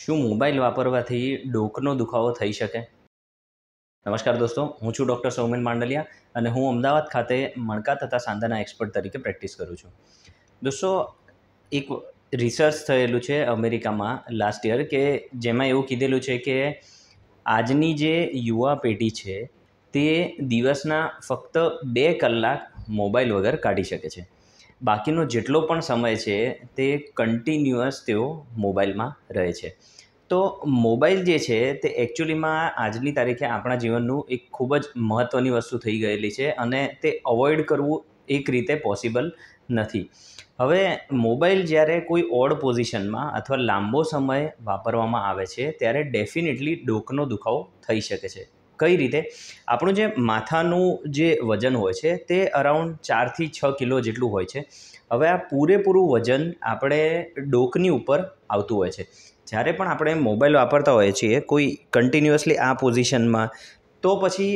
શું મોબાઈલ વાપરવાથી ડોકનો દુખાવો થઈ શકે નમસ્કાર દોસ્તો હું છું ડૉક્ટર સૌમેન માંડલિયા અને હું અમદાવાદ ખાતે મણકા તથા સાંધાના એક્સપર્ટ તરીકે પ્રેક્ટિસ કરું છું દોસ્તો એક રિસર્ચ થયેલું છે અમેરિકામાં લાસ્ટ યર કે જેમાં એવું કીધેલું છે કે આજની જે યુવા પેઢી છે તે દિવસના ફક્ત બે કલાક મોબાઈલ વગર કાઢી શકે છે બાકીનો જેટલો પણ સમય છે તે કન્ટિન્યુઅસ તેઓ મોબાઈલમાં રહે છે તો મોબાઈલ જે છે તે એકચ્યુઅલીમાં આજની તારીખે આપણા જીવનનું એક ખૂબ જ મહત્ત્વની વસ્તુ થઈ ગયેલી છે અને તે અવોઇડ કરવું એક રીતે પોસિબલ નથી હવે મોબાઈલ જ્યારે કોઈ ઓડ પોઝિશનમાં અથવા લાંબો સમય વાપરવામાં આવે છે ત્યારે ડેફિનેટલી ડોકનો દુખાવો થઈ શકે છે કઈ રીતે આપણું જે માથાનું જે વજન હોય છે તે અરાઉન્ડ ચારથી છ કિલો જેટલું હોય છે હવે આ પૂરેપૂરું વજન આપણે ડોકની ઉપર આવતું હોય છે જ્યારે પણ આપણે મોબાઈલ વાપરતા હોઈએ છીએ કોઈ કન્ટિન્યુઅસલી આ પોઝિશનમાં તો પછી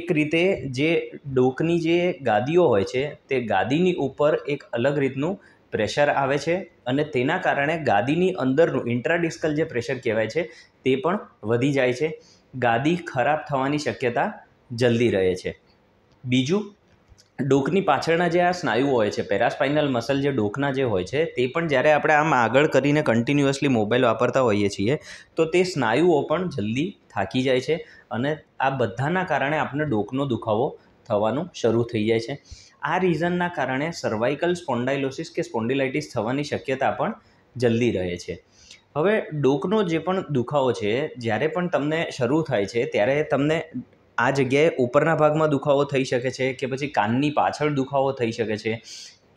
એક રીતે જે ડોકની જે ગાદીઓ હોય છે તે ગાદીની ઉપર એક અલગ રીતનું પ્રેશર આવે છે અને તેના કારણે ગાદીની અંદરનું ઇન્ટ્રાડિસ્કલ જે પ્રેશર કહેવાય છે તે પણ વધી જાય છે ગાદી ખરાબ થવાની શક્યતા જલ્દી રહે છે બીજું ડોકની પાછળના જે આ સ્નાયુ હોય છે પેરાસ્પાઇનલ મસલ જે ડોકના જે હોય છે તે પણ જ્યારે આપણે આમ આગળ કરીને કન્ટિન્યુઅસલી મોબાઈલ વાપરતા હોઈએ છીએ તો તે સ્નાયુઓ પણ જલ્દી થાકી જાય છે અને આ બધાના કારણે આપણે ડોકનો દુખાવો થવાનું શરૂ થઈ જાય છે આ રીઝનના કારણે સર્વાઇકલ સ્પોન્ડાઇલોસિસ કે સ્પોન્ડિલાઇટિસ થવાની શક્યતા પણ જલ્દી રહે છે હવે ડોકનો જે પણ દુખાવો છે જ્યારે પણ તમને શરૂ થાય છે ત્યારે તમને આ જગ્યાએ ઉપરના ભાગમાં દુખાવો થઈ શકે છે કે પછી કાનની પાછળ દુખાવો થઈ શકે છે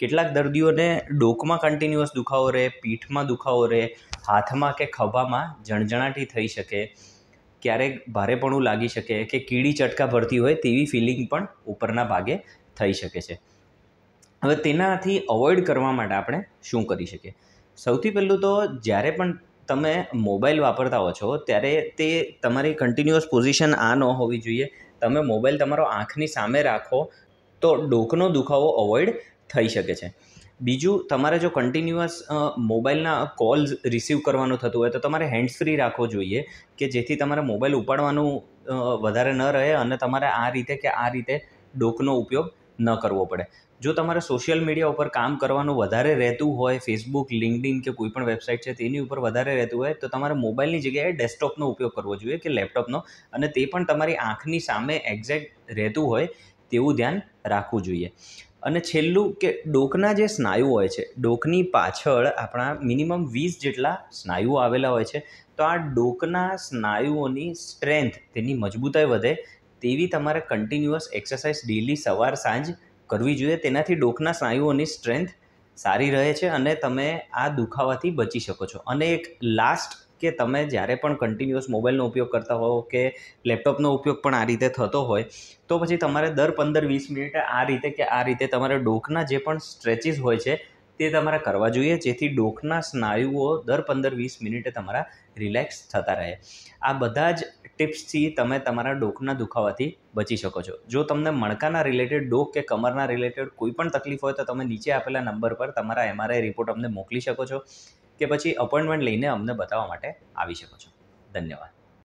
કેટલાક દર્દીઓને ડોકમાં કન્ટિન્યુઅસ દુખાવો રહે પીઠમાં દુખાવો રહે હાથમાં કે ખભામાં જણજણાટી થઈ શકે ક્યારેક ભારેપણું લાગી શકે કે કીડી ચટકા ભરતી હોય તેવી ફિલિંગ પણ ઉપરના ભાગે થઈ શકે છે હવે તેનાથી અવોઇડ કરવા માટે આપણે શું કરી શકીએ સૌથી પહેલું તો જ્યારે પણ તમે મોબાઈલ વાપરતા હો છો ત્યારે તે તમારી કન્ટિન્યુઅસ પોઝિશન આ ન હોવી જોઈએ તમે મોબાઈલ તમારો આંખની સામે રાખો તો ડોકનો દુખાવો અવોઇડ થઈ શકે છે બીજું તમારે જો કન્ટિન્યુઅસ મોબાઈલના કોલ્સ રિસીવ કરવાનું થતું હોય તો તમારે હેન્ડ્સ ફ્રી રાખવો જોઈએ કે જેથી તમારે મોબાઈલ ઉપાડવાનું વધારે ન રહે અને તમારે આ રીતે કે આ રીતે ડોકનો ઉપયોગ ન કરવો પડે જો તમારે સોશિયલ મીડિયા ઉપર કામ કરવાનું વધારે રહેતું હોય ફેસબુક લિંકડિન કે કોઈ પણ વેબસાઇટ છે તેની ઉપર વધારે રહેતું હોય તો તમારે મોબાઈલની જગ્યાએ ડેસ્કટોપનો ઉપયોગ કરવો જોઈએ કે લેપટોપનો અને તે પણ તમારી આંખની સામે એક્ઝેક્ટ રહેતું હોય તેવું ધ્યાન રાખવું જોઈએ અને છેલ્લું કે ડોકના જે સ્નાયુ હોય છે ડોકની પાછળ આપણા મિનિમમ વીસ જેટલા સ્નાયુઓ આવેલા હોય છે તો આ ડોકના સ્નાયુઓની સ્ટ્રેન્થ તેની મજબૂતાઈ વધે તેવી તમારે કન્ટિન્યુઅસ એક્સરસાઇઝ ડેલી સવાર સાંજ કરવી જોઈએ તેનાથી ડોકના સ્નાયુઓની સ્ટ્રેન્થ સારી રહે છે અને તમે આ દુખાવાથી બચી શકો છો અને એક લાસ્ટ કે તમે જ્યારે પણ કન્ટિન્યુઅસ મોબાઈલનો ઉપયોગ કરતા હોવ કે લેપટોપનો ઉપયોગ પણ આ રીતે થતો હોય તો પછી તમારે દર પંદર વીસ મિનિટે આ રીતે કે આ રીતે તમારે ડોકના જે પણ સ્ટ્રેચિસ હોય છે તે તમારે કરવા જોઈએ જેથી ડોકના સ્નાયુઓ દર પંદર વીસ મિનિટે તમારા રિલેક્સ થતા રહે આ બધા જ ટિપ્સથી તમે તમારા ડોકના દુખાવાથી બચી શકો છો જો તમને મણકાના રિલેટેડ ડોક કે કમરના રિલેટેડ કોઈ પણ તકલીફ હોય તો તમે નીચે આપેલા નંબર પર તમારા એમઆરઆઈ રિપોર્ટ અમને મોકલી શકો છો કે પછી અપોઇન્ટમેન્ટ લઈને અમને બતાવવા માટે આવી શકો છો ધન્યવાદ